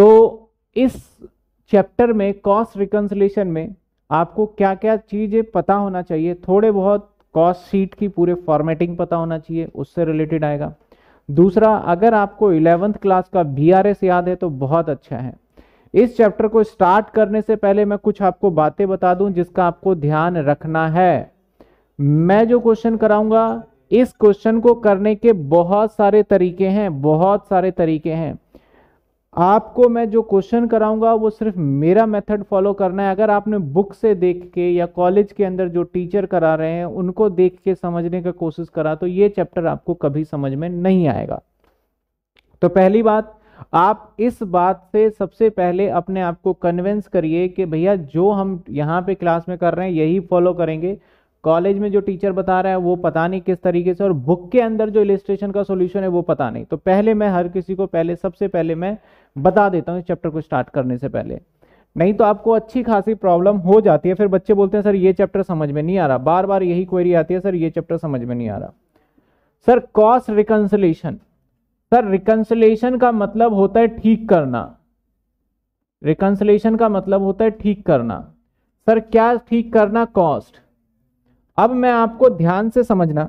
तो इस चैप्टर में कॉस्ट रिकन्सलेशन में आपको क्या क्या चीज़ें पता होना चाहिए थोड़े बहुत कॉस्ट शीट की पूरे फॉर्मेटिंग पता होना चाहिए उससे रिलेटेड आएगा दूसरा अगर आपको इलेवेंथ क्लास का बी याद है तो बहुत अच्छा है इस चैप्टर को स्टार्ट करने से पहले मैं कुछ आपको बातें बता दूं जिसका आपको ध्यान रखना है मैं जो क्वेश्चन कराऊंगा इस क्वेश्चन को करने के बहुत सारे तरीके हैं बहुत सारे तरीके हैं आपको मैं जो क्वेश्चन कराऊंगा वो सिर्फ मेरा मेथड फॉलो करना है अगर आपने बुक से देख के या कॉलेज के अंदर जो टीचर करा रहे हैं उनको देख के समझने का कोशिश करा तो ये चैप्टर आपको कभी समझ में नहीं आएगा तो पहली बात आप इस बात से सबसे पहले अपने आप को कन्विंस करिए कि भैया जो हम यहाँ पे क्लास में कर रहे हैं यही फॉलो करेंगे कॉलेज में जो टीचर बता रहा है वो पता नहीं किस तरीके से और बुक के अंदर जो इलेस्ट्रेशन का सोल्यूशन है वो पता नहीं तो पहले मैं हर किसी को पहले सबसे पहले मैं बता देता हूँ इस चैप्टर को स्टार्ट करने से पहले नहीं तो आपको अच्छी खासी प्रॉब्लम हो जाती है फिर बच्चे बोलते हैं सर ये चैप्टर समझ में नहीं आ रहा बार बार यही क्वेरी आती है सर ये चैप्टर समझ में नहीं आ रहा sir cost reconciliation sir reconciliation का मतलब होता है ठीक करना रिकन्सलेशन का मतलब होता है ठीक करना सर क्या ठीक करना कॉस्ट अब मैं आपको ध्यान से समझना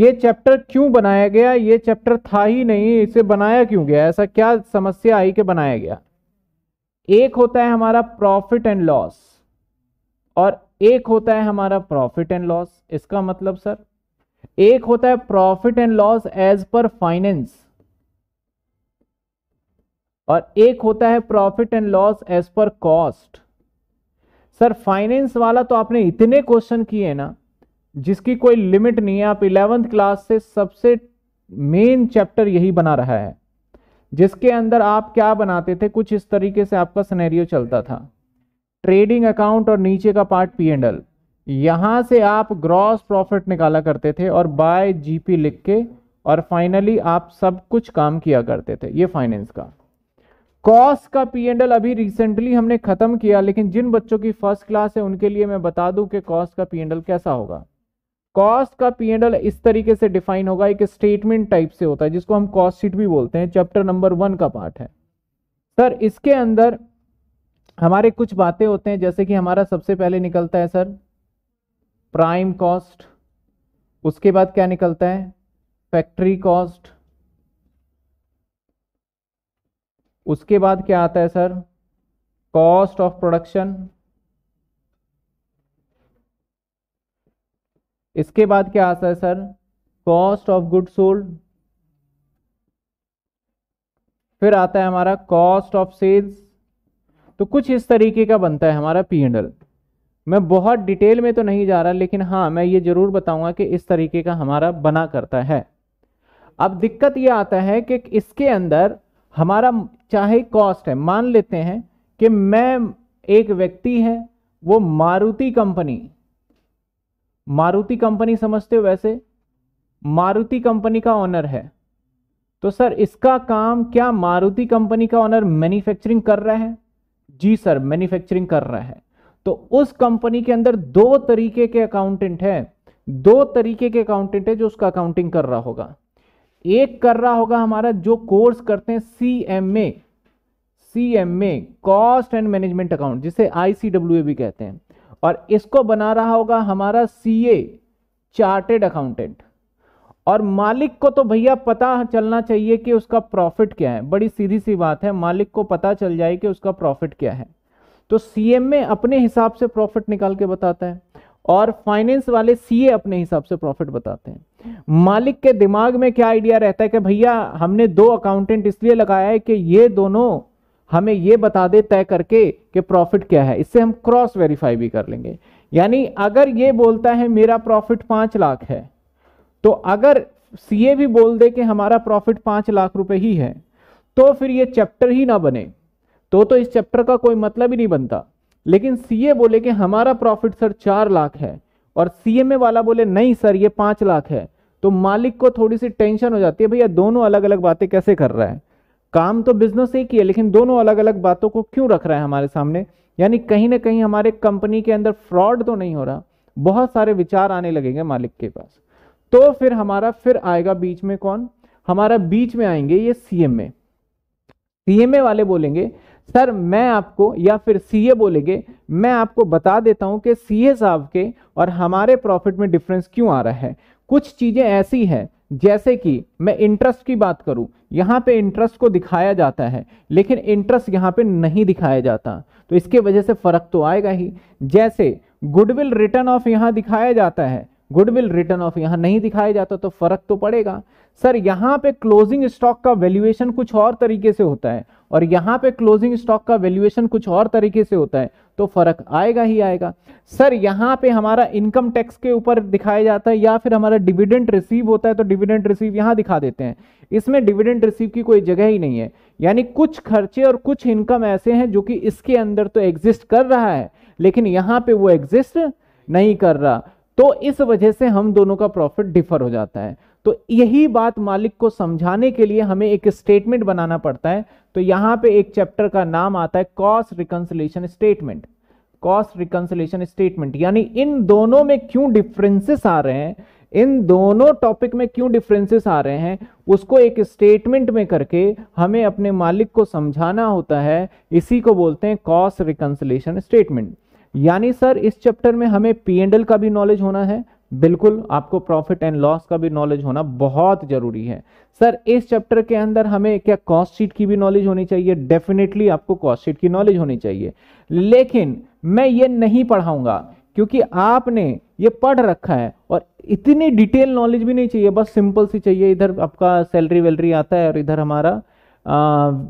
ये चैप्टर क्यों बनाया गया ये चैप्टर था ही नहीं इसे बनाया क्यों गया ऐसा क्या समस्या आई के बनाया गया एक होता है हमारा प्रॉफिट एंड लॉस और एक होता है हमारा प्रॉफिट एंड लॉस इसका मतलब सर एक होता है profit and loss as per finance और एक होता है profit and loss as per cost sir finance वाला तो आपने इतने क्वेश्चन किए ना जिसकी कोई लिमिट नहीं है आप इलेवेंथ क्लास से सबसे मेन चैप्टर यही बना रहा है जिसके अंदर आप क्या बनाते थे कुछ इस तरीके से आपका सिनेरियो चलता था ट्रेडिंग अकाउंट और नीचे का पार्ट पी एंड एल यहाँ से आप ग्रॉस प्रॉफिट निकाला करते थे और बाय जीपी लिख के और फाइनली आप सब कुछ काम किया करते थे ये फाइनेंस का कॉस का पी एंड एल अभी रिसेंटली हमने खत्म किया लेकिन जिन बच्चों की फर्स्ट क्लास है उनके लिए मैं बता दूं कि कॉस का पी एंड एल कैसा होगा कॉस का पी एंड एल इस तरीके से डिफाइन होगा एक स्टेटमेंट टाइप से होता है जिसको हम कॉस्ट शीट भी बोलते हैं चैप्टर नंबर वन का पार्ट है सर इसके अंदर हमारे कुछ बातें होते हैं जैसे कि हमारा सबसे पहले निकलता है सर प्राइम कॉस्ट उसके बाद क्या निकलता है फैक्ट्री कॉस्ट उसके बाद क्या आता है सर कॉस्ट ऑफ प्रोडक्शन इसके बाद क्या आता है sir cost of good sold फिर आता है हमारा कॉस्ट ऑफ सेल्स तो कुछ इस तरीके का बनता है हमारा पी एंडल मैं बहुत डिटेल में तो नहीं जा रहा लेकिन हाँ मैं ये जरूर बताऊंगा कि इस तरीके का हमारा बना करता है अब दिक्कत ये आता है कि इसके अंदर हमारा चाहे कॉस्ट है मान लेते हैं कि मैं एक व्यक्ति है वो मारुति कंपनी मारुति कंपनी समझते हो वैसे मारुति कंपनी का ऑनर है तो सर इसका काम क्या मारुति कंपनी का ऑनर मैन्युफैक्चरिंग कर रहा है जी सर मैन्युफैक्चरिंग कर रहा है तो उस कंपनी के अंदर दो तरीके के अकाउंटेंट हैं दो तरीके के अकाउंटेंट है जो उसका अकाउंटिंग कर रहा होगा एक कर रहा होगा हमारा जो कोर्स करते हैं C M A C M A cost and management account जिसे आई सी डब्ल्यू ए भी कहते हैं और इसको बना रहा होगा हमारा सी ए चार्टेड अकाउंटेंट और मालिक को तो भैया पता चलना चाहिए कि उसका प्रॉफिट क्या है बड़ी सीधी सी बात है मालिक को पता चल जाए कि उसका प्रॉफिट क्या है तो एम ए अपने हिसाब से प्रॉफिट निकाल के बताता है और फाइनेंस वाले सीए अपने हिसाब से प्रॉफिट बताते हैं मालिक के दिमाग में क्या आइडिया रहता है कि भैया हमने दो अकाउंटेंट इसलिए लगाया है कि ये दोनों हमें ये बता दे तय करके कि प्रॉफिट क्या है इससे हम क्रॉस वेरीफाई भी कर लेंगे यानी अगर ये बोलता है मेरा प्रॉफिट पांच लाख है तो अगर सीए भी बोल दे कि हमारा प्रॉफिट पांच लाख रुपए ही है तो फिर ये चैप्टर ही ना बने तो तो इस चैप्टर का कोई मतलब ही नहीं बनता लेकिन सीए बोले कि हमारा प्रॉफिट सर चार लाख है और सीएमए वाला बोले नहीं सर ये पांच लाख है तो मालिक को थोड़ी सी टेंशन हो जाती है भैया दोनों अलग अलग बातें कैसे कर रहा है काम तो बिजनेस एक ही है लेकिन दोनों अलग अलग बातों को क्यों रख रहा है हमारे सामने यानी कहीं ना कहीं हमारे कंपनी के अंदर फ्रॉड तो नहीं हो रहा बहुत सारे विचार आने लगेंगे मालिक के पास तो फिर हमारा फिर आएगा बीच में कौन हमारा बीच में आएंगे ये सीएमए सीएमए वाले बोलेंगे सर मैं आपको या फिर सीए बोलेंगे मैं आपको बता देता हूं कि सीए साहब के और हमारे प्रॉफिट में डिफरेंस क्यों आ रहा है कुछ चीज़ें ऐसी हैं जैसे कि मैं इंटरेस्ट की बात करूं यहाँ पे इंटरेस्ट को दिखाया जाता है लेकिन इंटरेस्ट यहाँ पे नहीं दिखाया जाता तो इसके वजह से फ़र्क तो आएगा ही जैसे गुडविल रिटर्न ऑफ यहाँ दिखाया जाता है गुडविल रिटर्न ऑफ यहाँ नहीं दिखाया जाता तो फर्क तो पड़ेगा सर यहाँ पे क्लोजिंग स्टॉक का वैल्यूएशन कुछ और तरीके से होता है और यहाँ पे क्लोजिंग स्टॉक का वैल्यूएशन कुछ और तरीके से होता है तो फर्क आएगा ही आएगा सर यहाँ पे हमारा इनकम टैक्स के ऊपर दिखाया जाता है या फिर हमारा डिविडेंड रिसीव होता है तो डिविडेंड रिसीव यहाँ दिखा देते हैं इसमें डिविडेंड रिसीव की कोई जगह ही नहीं है यानी कुछ खर्चे और कुछ इनकम ऐसे हैं जो कि इसके अंदर तो एग्जिस्ट कर रहा है लेकिन यहाँ पर वो एग्जिस्ट नहीं कर रहा तो इस वजह से हम दोनों का प्रॉफिट डिफर हो जाता है तो यही बात मालिक को समझाने के लिए हमें एक स्टेटमेंट बनाना पड़ता है तो यहां पे एक चैप्टर का नाम आता है cost reconciliation statement cost reconciliation statement यानी इन दोनों में क्यों डिफरेंसेस आ रहे हैं इन दोनों टॉपिक में क्यों डिफरेंसेस आ रहे हैं उसको एक स्टेटमेंट में करके हमें अपने मालिक को समझाना होता है इसी को बोलते हैं कॉस्ट रिकंसलेशन स्टेटमेंट यानी सर इस चैप्टर में हमें पी एंड एल का भी नॉलेज होना है बिल्कुल आपको प्रॉफिट एंड लॉस का भी नॉलेज होना बहुत जरूरी है सर इस चैप्टर के अंदर हमें क्या कॉस्ट शीट की भी नॉलेज होनी चाहिए डेफिनेटली आपको कॉस्ट शीट की नॉलेज होनी चाहिए लेकिन मैं ये नहीं पढ़ाऊंगा क्योंकि आपने ये पढ़ रखा है और इतनी डिटेल नॉलेज भी नहीं चाहिए बस सिंपल सी चाहिए इधर आपका सैलरी वैलरी आता है और इधर हमारा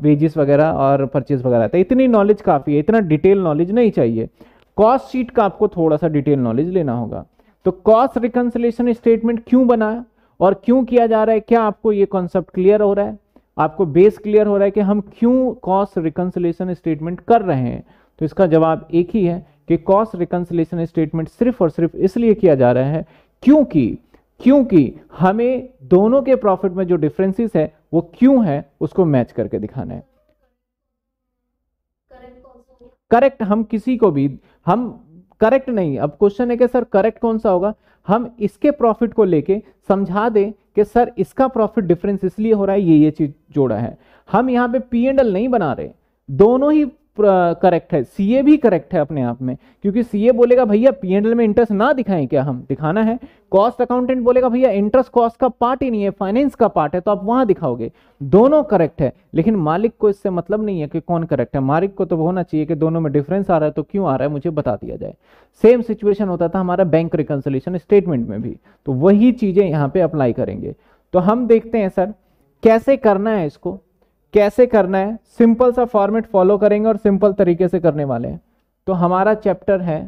वेजेस वगैरह और परचेज वगैरह आता है इतनी नॉलेज काफ़ी है इतना डिटेल नॉलेज नहीं चाहिए कॉस्ट शीट का आपको थोड़ा सा डिटेल नॉलेज लेना होगा तो कॉस्ट रिकन्सिलेशन स्टेटमेंट क्यों बना और क्यों किया जा रहा है क्या आपको ये कॉन्सेप्ट क्लियर हो रहा है आपको बेस क्लियर हो रहा है कि हम क्यों कॉस्ट रिकन्सिलेशन स्टेटमेंट कर रहे हैं तो इसका जवाब एक ही है कि कॉस्ट रिकन्सलेशन स्टेटमेंट सिर्फ और सिर्फ इसलिए किया जा रहा है क्योंकि क्योंकि हमें दोनों के प्रॉफिट में जो डिफरेंसेस है वो क्यों है उसको मैच करके दिखाना है करेक्ट हम किसी को भी हम करेक्ट नहीं अब क्वेश्चन है कि सर करेक्ट कौन सा होगा हम इसके प्रॉफिट को लेके समझा दें कि सर इसका प्रॉफिट डिफरेंस इसलिए हो रहा है ये ये चीज जोड़ा है हम यहाँ पे पी एंड एल नहीं बना रहे दोनों ही करेक्ट है सीए भी करेक्ट है अपने आप में क्योंकि सीए बोलेगा भैया पीएनएल में इंटरेस्ट ना दिखाएं क्या हम दिखाना है कॉस्ट अकाउंटेंट बोलेगा भैया इंटरेस्ट कॉस्ट का पार्ट ही नहीं है फाइनेंस का पार्ट है तो आप वहां दिखाओगे दोनों करेक्ट है लेकिन मालिक को इससे मतलब नहीं है कि कौन करेक्ट है मालिक को तो होना चाहिए कि दोनों में डिफरेंस आ रहा है तो क्यों आ रहा है मुझे बता दिया जाए सेम सिचुएशन होता था हमारा बैंक रिकन्सलेशन स्टेटमेंट में भी तो वही चीजें यहाँ पे अप्लाई करेंगे तो हम देखते हैं सर कैसे करना है इसको कैसे करना है सिंपल सा फॉर्मेट फॉलो करेंगे और सिंपल तरीके से करने वाले हैं तो हमारा चैप्टर है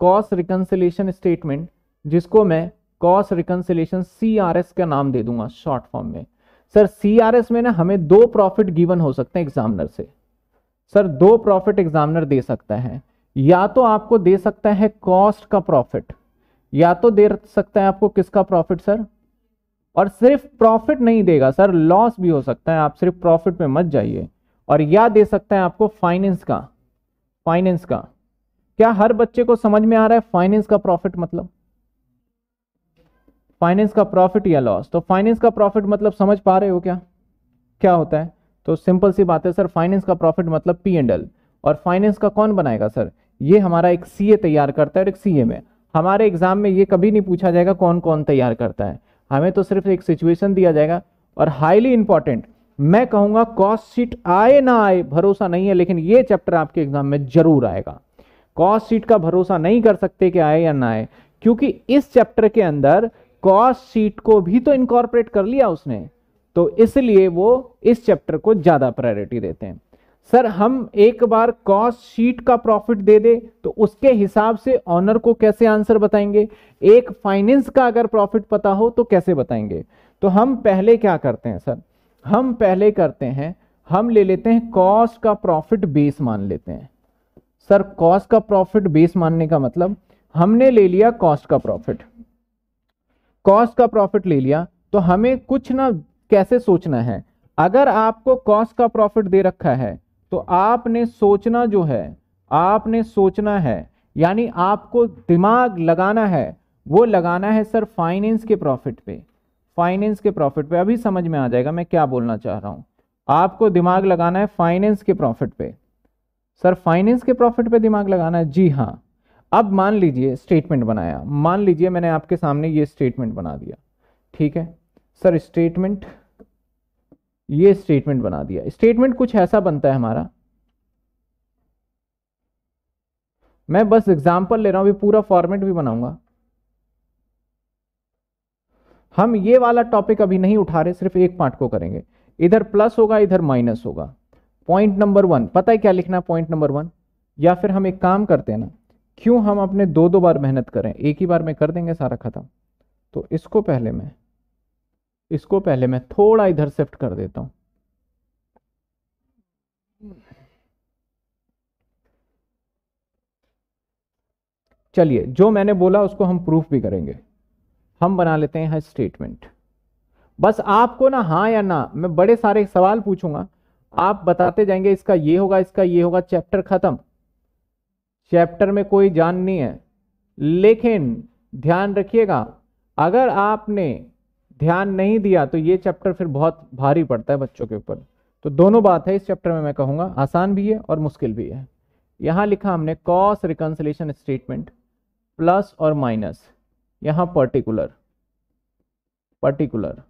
कॉस रिकन्सिलेशन स्टेटमेंट जिसको मैं cost reconciliation C R S का नाम दे दूंगा शॉर्ट फॉर्म में सर सी आर एस में ना हमें दो प्रॉफिट गिवन हो सकते हैं एग्जामिनर से सर दो प्रॉफिट एग्जामिनर दे सकता है या तो आपको दे सकता है कॉस्ट का प्रॉफिट या तो दे सकता है आपको किसका प्रॉफिट सर और सिर्फ प्रॉफिट नहीं देगा सर लॉस भी हो सकता है आप सिर्फ प्रॉफिट में मत जाइए और या दे सकता है आपको फाइनेंस का फाइनेंस का क्या हर बच्चे को समझ में आ रहा है फाइनेंस का प्रॉफिट मतलब फाइनेंस का प्रॉफिट या लॉस तो फाइनेंस का प्रॉफिट मतलब समझ पा रहे हो क्या क्या होता है तो सिंपल सी बात है सर फाइनेंस का प्रॉफिट मतलब पी एंड एल और फाइनेंस का कौन बनाएगा सर ये हमारा एक सीए तैयार करता है और एक सीए में हमारे एग्जाम में ये कभी नहीं पूछा जाएगा कौन कौन तैयार करता है हमें तो सिर्फ एक सिचुएशन दिया जाएगा और हाईली इंपॉर्टेंट मैं कहूंगा कॉस्ट सीट आए ना आए भरोसा नहीं है लेकिन ये चैप्टर आपके एग्जाम में जरूर आएगा कॉस्ट सीट का भरोसा नहीं कर सकते कि आए या ना आए क्योंकि इस चैप्टर के अंदर कॉस्ट सीट को भी तो इनकॉर्पोरेट कर लिया उसने तो इसलिए वो इस चैप्टर को ज्यादा प्रायोरिटी देते हैं सर हम एक बार कॉस्ट शीट का प्रॉफिट दे दे तो उसके हिसाब से ऑनर को कैसे आंसर बताएंगे एक फाइनेंस का अगर प्रॉफिट पता हो तो कैसे बताएंगे तो हम पहले क्या करते हैं सर हम पहले करते हैं हम ले लेते हैं कॉस्ट का प्रॉफिट बेस मान लेते हैं सर कॉस्ट का प्रॉफिट बेस मानने का मतलब हमने ले लिया कॉस्ट का प्रॉफिट कॉस्ट का प्रॉफिट ले लिया तो हमें कुछ ना कैसे सोचना है अगर आपको कॉस्ट का प्रॉफिट दे रखा है तो आपने सोचना जो है आपने सोचना है यानी आपको दिमाग लगाना है वो लगाना है सर फाइनेंस के प्रॉफिट पे फाइनेंस के प्रॉफिट पे अभी समझ में आ जाएगा मैं क्या बोलना चाह रहा हूँ आपको दिमाग लगाना है फाइनेंस के प्रॉफिट पे सर फाइनेंस के प्रॉफिट पे दिमाग लगाना है जी हाँ अब मान लीजिए स्टेटमेंट बनाया मान लीजिए मैंने आपके सामने ये स्टेटमेंट बना दिया ठीक है सर स्टेटमेंट ये स्टेटमेंट बना दिया स्टेटमेंट कुछ ऐसा बनता है हमारा मैं बस एग्जाम्पल ले रहा हूं पूरा फॉर्मेट भी बनाऊंगा हम ये वाला टॉपिक अभी नहीं उठा रहे सिर्फ एक पार्ट को करेंगे इधर प्लस होगा इधर माइनस होगा पॉइंट नंबर वन पता है क्या लिखना पॉइंट नंबर वन या फिर हम एक काम करते हैं ना क्यों हम अपने दो दो बार मेहनत करें एक ही बार में कर देंगे सारा खत्म तो इसको पहले मैं इसको पहले मैं थोड़ा इधर शिफ्ट कर देता हूं चलिए जो मैंने बोला उसको हम प्रूफ भी करेंगे हम बना लेते हैं स्टेटमेंट बस आपको ना हाँ या ना मैं बड़े सारे सवाल पूछूंगा आप बताते जाएंगे इसका ये होगा इसका ये होगा चैप्टर खत्म चैप्टर में कोई जान नहीं है लेकिन ध्यान रखिएगा अगर आपने ध्यान नहीं दिया तो ये चैप्टर फिर बहुत भारी पड़ता है बच्चों के ऊपर तो दोनों बात है इस चैप्टर में मैं कहूँगा आसान भी है और मुश्किल भी है यहाँ लिखा हमने कॉस रिकन्सलेशन स्टेटमेंट प्लस और माइनस यहाँ particular particular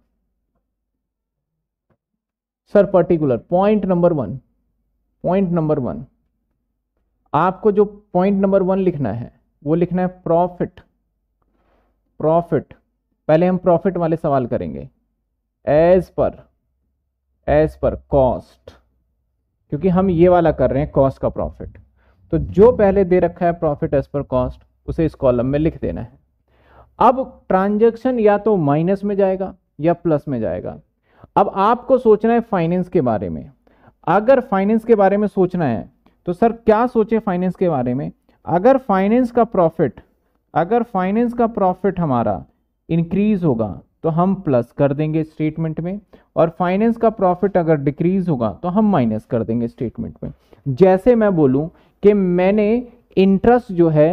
sir particular point number one point number one आपको जो पॉइंट नंबर वन लिखना है वो लिखना है प्रॉफिट प्रॉफिट पहले हम प्रॉफिट वाले सवाल करेंगे as per as per cost क्योंकि हम ये वाला कर रहे हैं कॉस्ट का प्रॉफिट तो जो पहले दे रखा है प्रॉफिट एज पर कॉस्ट उसे इस कॉलम में लिख देना है अब ट्रांजैक्शन या तो माइनस में जाएगा या प्लस में जाएगा अब आपको सोचना है फाइनेंस के बारे में अगर फाइनेंस के बारे में सोचना है तो सर क्या सोचे फाइनेंस के बारे में अगर फाइनेंस का प्रॉफिट अगर फाइनेंस का प्रॉफिट हमारा इंक्रीज होगा तो हम प्लस कर देंगे स्टेटमेंट में और फाइनेंस का प्रॉफिट अगर डिक्रीज होगा तो हम माइनस कर देंगे स्टेटमेंट में जैसे मैं बोलूं कि मैंने इंटरेस्ट जो है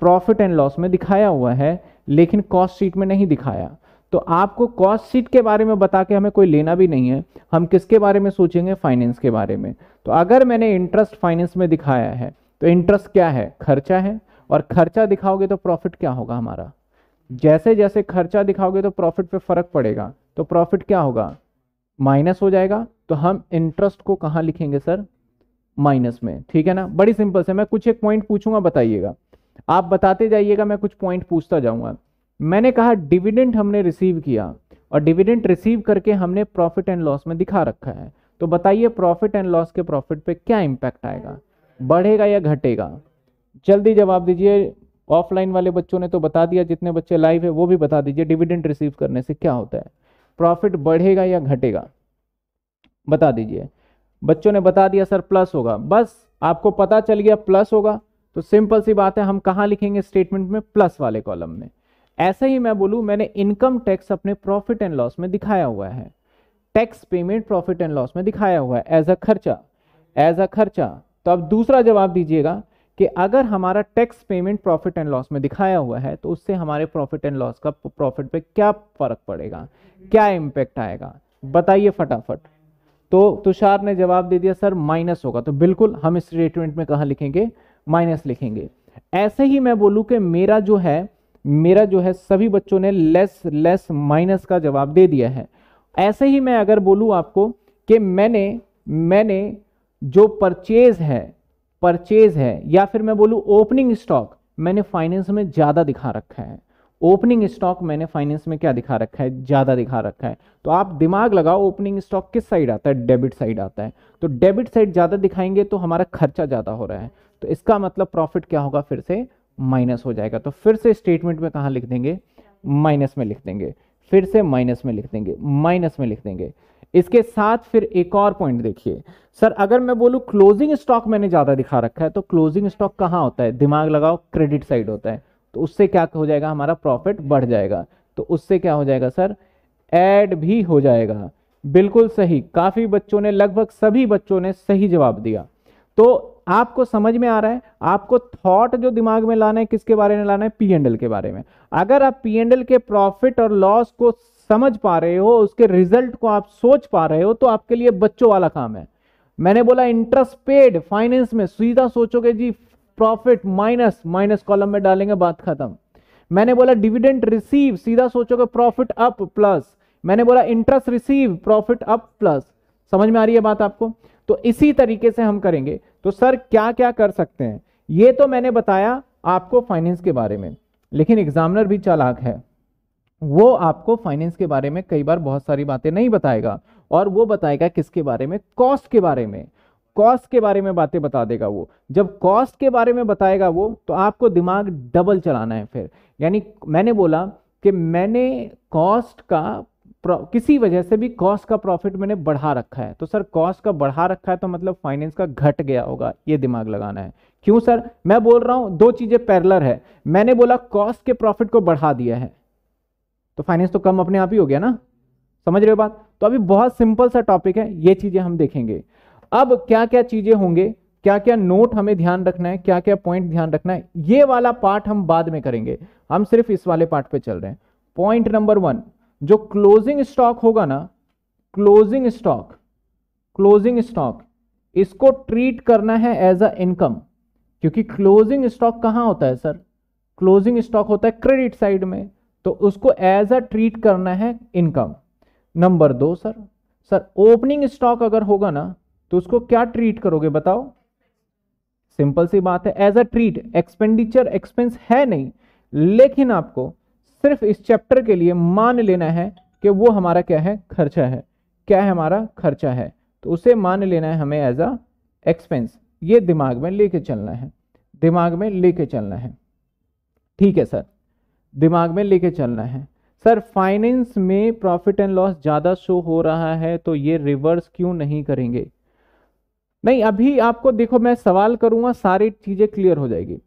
प्रॉफिट एंड लॉस में दिखाया हुआ है लेकिन कॉस्ट शीट में नहीं दिखाया तो आपको कॉस्ट शीट के बारे में बता के हमें कोई लेना भी नहीं है हम किसके बारे में सोचेंगे फाइनेंस के बारे में तो अगर मैंने इंटरेस्ट फाइनेंस में दिखाया है तो इंटरेस्ट क्या है खर्चा है और खर्चा दिखाओगे तो प्रॉफिट क्या होगा हमारा जैसे जैसे खर्चा दिखाओगे तो प्रॉफिट पे फ़र्क पड़ेगा तो प्रॉफिट क्या होगा माइनस हो जाएगा तो हम इंटरेस्ट को कहाँ लिखेंगे सर माइनस में ठीक है ना बड़ी सिंपल से मैं कुछ एक पॉइंट पूछूंगा बताइएगा आप बताते जाइएगा मैं कुछ पॉइंट पूछता जाऊंगा मैंने कहा डिविडेंट हमने रिसीव किया और डिविडेंट रिसीव करके हमने प्रॉफिट एंड लॉस में दिखा रखा है तो बताइए प्रॉफिट एंड लॉस के प्रॉफिट पे क्या इम्पैक्ट आएगा बढ़ेगा या घटेगा जल्दी जवाब दीजिए ऑफलाइन वाले बच्चों ने तो बता दिया जितने बच्चे लाइव है वो भी बता दीजिए डिविडेंड रिसीव करने से क्या होता है प्रॉफिट बढ़ेगा या घटेगा बता दीजिए बच्चों ने बता दिया सर प्लस होगा बस आपको पता चल गया प्लस होगा तो सिंपल सी बात है हम कहाँ लिखेंगे स्टेटमेंट में प्लस वाले कॉलम में ऐसे ही मैं बोलूँ मैंने इनकम टैक्स अपने प्रॉफिट एंड लॉस में दिखाया हुआ है tax payment profit and loss में दिखाया हुआ है एज अ खर्चा एज अ खर्चा तो अब दूसरा जवाब दीजिएगा कि अगर हमारा tax payment profit and loss में दिखाया हुआ है तो उससे हमारे प्रॉफिट एंड लॉस का प्रॉफिट पे क्या फर्क पड़ेगा क्या इम्पैक्ट आएगा बताइए फटाफट तो तुषार ने जवाब दे दिया सर माइनस होगा तो बिल्कुल हम स्टेटमेंट में कहा लिखेंगे माइनस लिखेंगे ऐसे ही मैं बोलूं कि मेरा जो है मेरा जो है सभी बच्चों ने लेस लेस माइनस का जवाब दे दिया है ऐसे ही मैं अगर बोलूं आपको कि मैंने मैंने जो परचेज है परचेज है या फिर मैं बोलूँ ओपनिंग स्टॉक मैंने फाइनेंस में ज़्यादा दिखा रखा है ओपनिंग स्टॉक मैंने फाइनेंस में क्या दिखा रखा है ज़्यादा दिखा रखा है तो आप दिमाग लगाओ ओपनिंग स्टॉक किस साइड आता है डेबिट साइड आता है तो डेबिट साइड ज़्यादा दिखाएंगे तो हमारा खर्चा ज़्यादा हो रहा है तो इसका मतलब प्रॉफिट क्या होगा फिर से माइनस हो जाएगा तो फिर से स्टेटमेंट में कहाँ लिख देंगे माइनस में लिख देंगे फिर से माइनस में लिख देंगे माइनस में लिख देंगे इसके साथ फिर एक और पॉइंट देखिए सर अगर मैं बोलू क्लोजिंग स्टॉक मैंने ज़्यादा दिखा रखा है तो क्लोजिंग स्टॉक कहाँ होता है दिमाग लगाओ क्रेडिट साइड होता है तो उससे क्या हो जाएगा हमारा प्रॉफिट बढ़ जाएगा तो उससे क्या हो जाएगा सर एड भी हो जाएगा बिल्कुल सही काफ़ी बच्चों ने लगभग सभी बच्चों ने सही जवाब दिया तो आपको समझ में आ रहा है आपको थॉट जो दिमाग में लाना है किसके बारे में लाना है पी एंडल के बारे में अगर आप पी एंडल के प्रॉफिट और लॉस को समझ पा रहे हो उसके रिजल्ट को आप सोच पा रहे हो तो आपके लिए बच्चों वाला काम है मैंने बोला इंटरेस्ट पेड फाइनेंस में सीधा सोचोगे जी प्रॉफिट माइनस माइनस कॉलम में डालेंगे बात खत्म मैंने बोला डिविडेंड रिसीव सीधा सोचोगे प्रॉफिट अप प्लस मैंने बोला interest receive profit up plus समझ में आ रही है बात आपको तो इसी तरीके से हम करेंगे तो सर क्या क्या कर सकते हैं ये तो मैंने बताया आपको फाइनेंस के बारे में लेकिन एग्जामिनर भी चालाक है वो आपको फाइनेंस के बारे में कई बार बहुत सारी बातें नहीं बताएगा और वो बताएगा किसके बारे में कॉस्ट के बारे में कॉस्ट के बारे में बातें बता देगा वो जब कॉस्ट के बारे में बताएगा वो तो आपको दिमाग डबल चलाना है फिर यानी मैंने बोला कि मैंने कॉस्ट का किसी वजह से भी कॉस्ट का प्रॉफिट मैंने बढ़ा रखा है तो सर कॉस्ट का बढ़ा रखा है तो मतलब फाइनेंस का घट गया होगा ये दिमाग लगाना है क्यों सर मैं बोल रहा हूँ दो चीज़ें पैरलर है मैंने बोला कॉस्ट के प्रॉफिट को बढ़ा दिया है तो फाइनेंस तो कम अपने आप ही हो गया ना समझ रहे हो बात तो अभी बहुत सिंपल सा टॉपिक है ये चीजें हम देखेंगे अब क्या क्या चीजें होंगे क्या क्या नोट हमें ध्यान रखना है क्या क्या पॉइंट ध्यान रखना है ये वाला पार्ट हम बाद में करेंगे हम सिर्फ इस वाले पार्ट पे चल रहे हैं पॉइंट नंबर वन जो क्लोजिंग स्टॉक होगा ना क्लोजिंग स्टॉक क्लोजिंग स्टॉक इसको ट्रीट करना है एज अ इनकम क्योंकि क्लोजिंग स्टॉक कहां होता है सर क्लोजिंग स्टॉक होता है क्रेडिट साइड में तो उसको एज अ ट्रीट करना है इनकम नंबर दो सर सर ओपनिंग स्टॉक अगर होगा ना तो उसको क्या ट्रीट करोगे बताओ सिंपल सी बात है as a treat expenditure expense है नहीं लेकिन आपको सिर्फ इस चैप्टर के लिए मान लेना है कि वो हमारा क्या है खर्चा है क्या है हमारा खर्चा है तो उसे मान लेना है हमें एज अ एक्सपेंस ये दिमाग में लेके चलना है दिमाग में लेके चलना है ठीक है सर दिमाग में लेके चलना है सर फाइनेंस में प्रॉफिट एंड लॉस ज़्यादा शो हो रहा है तो ये रिवर्स क्यों नहीं करेंगे नहीं अभी आपको देखो मैं सवाल करूंगा सारी चीज़ें क्लियर हो जाएगी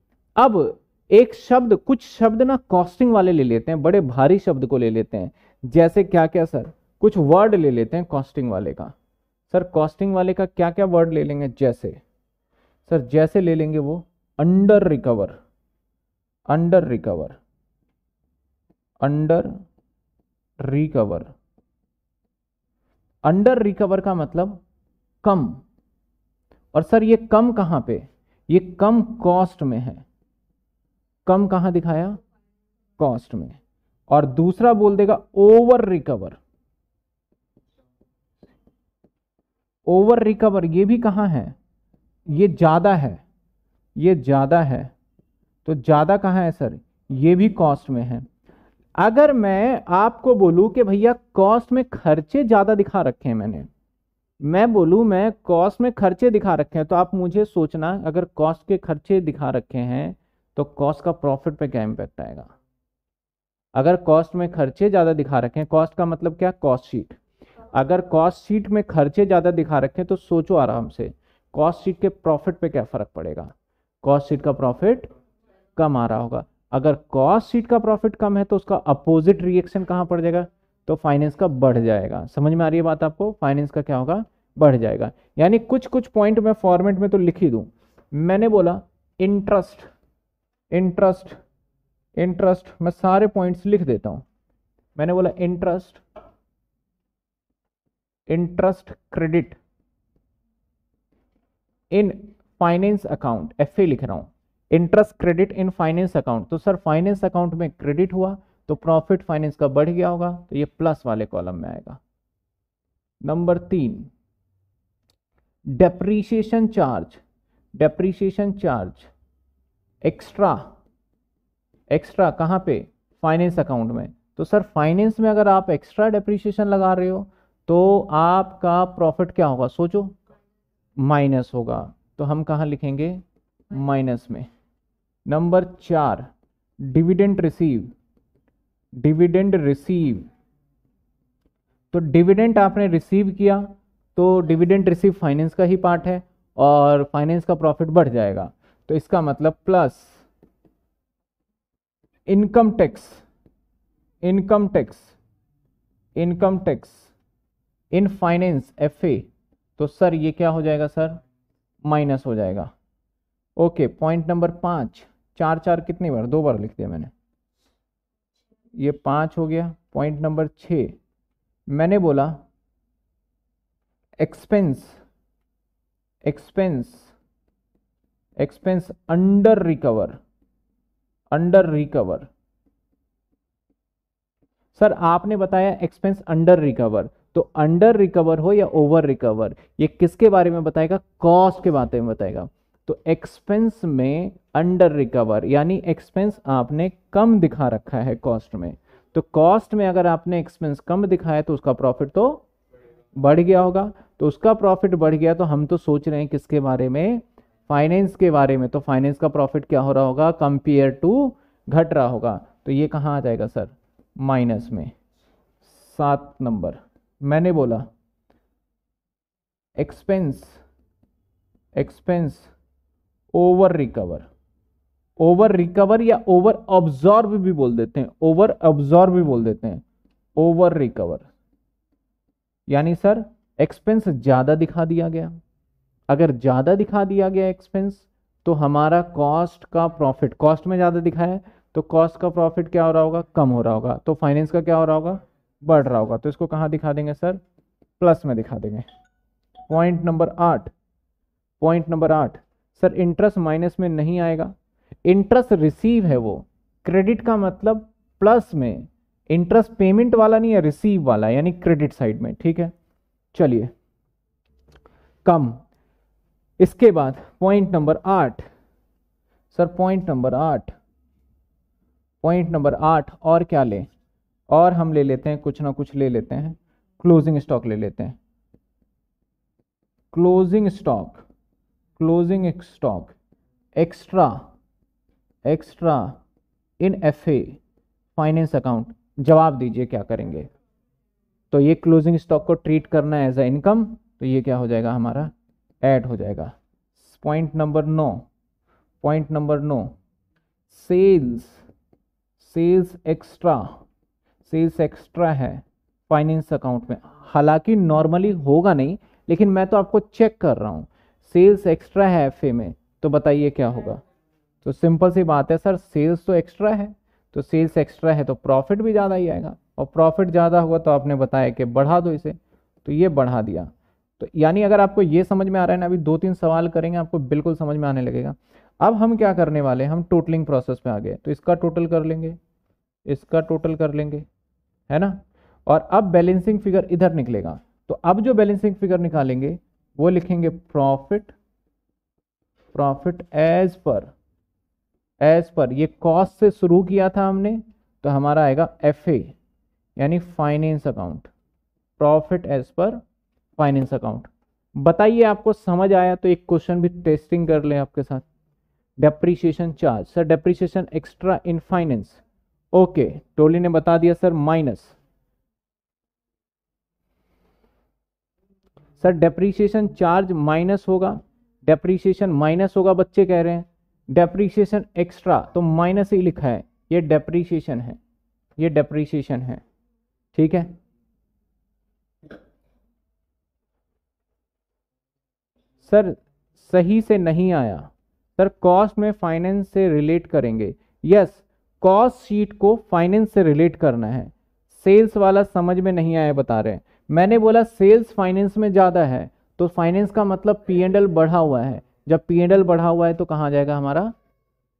अब एक शब्द कुछ शब्द ना कॉस्टिंग वाले ले लेते हैं बड़े भारी शब्द को ले लेते हैं जैसे क्या क्या सर कुछ वर्ड ले लेते हैं कॉस्टिंग वाले का सर कॉस्टिंग वाले का क्या क्या वर्ड ले लेंगे जैसे सर जैसे ले लेंगे वो under recover under recover under recover under recover का मतलब कम और सर ये कम कहां पे ये कम कॉस्ट में है कम कहां दिखाया कॉस्ट में और दूसरा बोल देगा ओवर रिकवर ओवर रिकवर ये भी कहां है ये ज़्यादा है ये ज़्यादा है तो ज़्यादा कहां है सर ये भी कॉस्ट में है अगर मैं आपको बोलूँ कि भैया कॉस्ट में खर्चे ज़्यादा दिखा रखे हैं मैंने मैं बोलूँ मैं कॉस्ट में खर्चे दिखा रखे हैं तो आप मुझे सोचना अगर कॉस्ट के खर्चे दिखा रखे हैं तो कॉस्ट का प्रॉफिट पे क्या इम्पैक्ट आएगा अगर कॉस्ट में खर्चे ज़्यादा दिखा रखे हैं कॉस्ट का मतलब क्या कॉस्ट शीट अगर कॉस्ट शीट में खर्चे ज़्यादा दिखा रखे हैं तो सोचो आराम से कॉस्ट शीट के प्रॉफिट पे क्या फ़र्क पड़ेगा कॉस्ट शीट का प्रॉफिट कम आ रहा होगा अगर कॉस्ट शीट का प्रॉफिट कम है तो उसका अपोजिट रिएक्शन कहाँ पड़ जाएगा तो फाइनेंस का बढ़ जाएगा समझ में आ रही है बात आपको फाइनेंस का क्या होगा बढ़ जाएगा यानी कुछ कुछ पॉइंट मैं फॉर्मेट में तो लिख ही दूँ मैंने बोला इंटरेस्ट इंटरेस्ट इंटरेस्ट मैं सारे पॉइंट्स लिख देता हूँ मैंने बोला interest interest credit in finance account F A लिख रहा हूँ interest credit in finance account तो सर फाइनेंस अकाउंट में क्रेडिट हुआ तो प्रॉफिट फाइनेंस का बढ़ गया होगा तो ये प्लस वाले कॉलम में आएगा नंबर तीन depreciation charge depreciation charge extra extra कहां पे फाइनेंस अकाउंट में तो सर फाइनेंस में अगर आप एक्स्ट्रा डेप्रीशिएशन लगा रहे हो तो आपका प्रॉफिट क्या होगा सोचो माइनस होगा तो हम कहा लिखेंगे माइनस में नंबर चार डिविडेंड रिसीव डिविडेंड रिसीव तो डिविडेंड आपने रिसीव किया तो डिविडेंड रिसीव फाइनेंस का ही पार्ट है और फाइनेंस का प्रॉफिट बढ़ जाएगा तो इसका मतलब plus income tax income tax income tax in finance F तो सर ये क्या हो जाएगा सर माइनस हो जाएगा ओके पॉइंट नंबर पाँच चार चार कितनी बार दो बार लिख दिया मैंने ये पांच हो गया पॉइंट नंबर छ मैंने बोला expense expense expense under recover under recover sir आपने बताया एक्सपेंस अंडर रिकवर तो अंडर रिकवर हो या ओवर रिकवर ये किसके बारे में बताएगा कॉस्ट के बारे में बताएगा तो एक्सपेंस में अंडर रिकवर यानी एक्सपेंस आपने कम दिखा रखा है कॉस्ट में तो कॉस्ट में अगर आपने एक्सपेंस कम दिखाया तो उसका प्रॉफिट तो बढ़ गया होगा तो उसका प्रॉफिट बढ़ गया तो हम तो सोच रहे हैं किसके बारे में फाइनेंस के बारे में तो फाइनेंस का प्रॉफिट क्या हो रहा होगा कंपेयर टू घट रहा होगा तो ये कहाँ आ जाएगा सर माइनस में सात नंबर मैंने बोला expense expense over recover over recover या ओवर ऑब्जॉर्व भी बोल देते हैं ओवर ऑब्जॉर्व भी बोल देते हैं ओवर रिकवर यानी सर एक्सपेंस ज़्यादा दिखा दिया गया अगर ज़्यादा दिखा दिया गया एक्सपेंस तो हमारा कॉस्ट का प्रॉफिट कॉस्ट में ज़्यादा दिखाया तो कॉस्ट का प्रॉफिट क्या हो रहा होगा कम हो रहा होगा तो फाइनेंस का क्या हो रहा होगा बढ़ रहा होगा तो इसको कहाँ दिखा देंगे सर प्लस में दिखा देंगे पॉइंट नंबर आठ पॉइंट नंबर आठ सर इंटरेस्ट माइनस में नहीं आएगा इंटरेस्ट रिसीव है वो क्रेडिट का मतलब प्लस में इंटरेस्ट पेमेंट वाला नहीं है रिसीव वाला यानी क्रेडिट साइड में ठीक है चलिए कम इसके बाद पॉइंट नंबर आठ सर पॉइंट नंबर आठ पॉइंट नंबर आठ और क्या ले और हम ले लेते हैं कुछ ना कुछ ले लेते हैं क्लोजिंग स्टॉक ले लेते हैं closing stock closing stock extra extra in F A finance account जवाब दीजिए क्या करेंगे तो ये क्लोजिंग स्टॉक को ट्रीट करना है एज अ इनकम तो ये क्या हो जाएगा हमारा ऐड हो जाएगा पॉइंट नंबर नौ पॉइंट नंबर नौ sales sales extra sales extra है फाइनेंस अकाउंट में हालांकि नॉर्मली होगा नहीं लेकिन मैं तो आपको चेक कर रहा हूँ सेल्स एक्स्ट्रा है एफ में तो बताइए क्या होगा तो सिंपल सी बात है सर सेल्स तो एक्स्ट्रा है तो सेल्स एक्स्ट्रा है तो प्रॉफिट भी ज़्यादा ही आएगा और प्रॉफिट ज़्यादा हुआ तो आपने बताया कि बढ़ा दो इसे तो ये बढ़ा दिया तो यानी अगर आपको ये समझ में आ रहा है ना अभी दो तीन सवाल करेंगे आपको बिल्कुल समझ में आने लगेगा अब हम क्या करने वाले हैं हम टोटलिंग प्रोसेस में आ गए तो इसका टोटल कर लेंगे इसका टोटल कर लेंगे है ना और अब बैलेंसिंग फिगर इधर निकलेगा तो अब जो बैलेंसिंग फिगर निकालेंगे वो लिखेंगे profit profit as per as per ये कॉस्ट से शुरू किया था हमने तो हमारा आएगा एफ यानी finance account profit as per finance account बताइए आपको समझ आया तो एक क्वेश्चन भी टेस्टिंग कर लें आपके साथ depreciation charge sir depreciation extra in finance okay टोली ने बता दिया sir minus sir depreciation charge minus होगा डेप्रीशिएशन माइनस होगा बच्चे कह रहे हैं डेप्रीशिएशन एक्स्ट्रा तो माइनस ही लिखा है ये डेप्रीशिएशन है ये डेप्रीशिएशन है ठीक है सर सही से नहीं आया सर कॉस्ट में फाइनेंस से रिलेट करेंगे यस कॉस्ट शीट को फाइनेंस से रिलेट करना है सेल्स वाला समझ में नहीं आया बता रहे मैंने बोला सेल्स फाइनेंस में ज़्यादा है तो फाइनेंस का मतलब पी एंड एल बढ़ा हुआ है जब पी बढ़ा हुआ है तो कहाँ जाएगा हमारा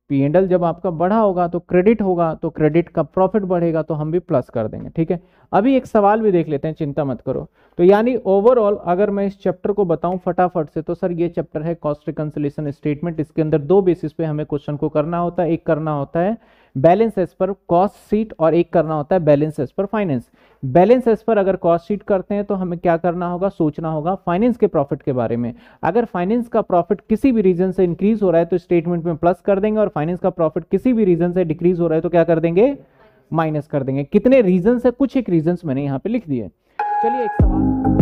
पी जब आपका बढ़ा होगा तो क्रेडिट होगा तो क्रेडिट का प्रॉफिट बढ़ेगा तो हम भी प्लस कर देंगे ठीक है अभी एक सवाल भी देख लेते हैं चिंता मत करो तो यानी ओवरऑल अगर मैं इस चैप्टर को बताऊं फटाफट से तो सर ये चैप्टर है कॉस्ट रिकन्सिलेशन स्टेटमेंट इसके अंदर दो बेसिस पे हमें क्वेश्चन को करना होता है एक करना होता है balance as per cost sheet और एक करना होता है balance as per finance balance as per अगर कॉस्ट शीट करते हैं तो हमें क्या करना होगा सोचना होगा फाइनेंस के प्रॉफिट के बारे में अगर फाइनेंस का प्रॉफिट किसी भी रीजन से इंक्रीज हो रहा है तो स्टेटमेंट में प्लस कर देंगे और फाइनेंस का प्रॉफिट किसी भी रीजन से डिक्रीज हो रहा है तो क्या कर देंगे माइनस कर देंगे कितने रीजन है कुछ एक रीजन मैंने यहाँ पे लिख दिए चलिए एक सवाल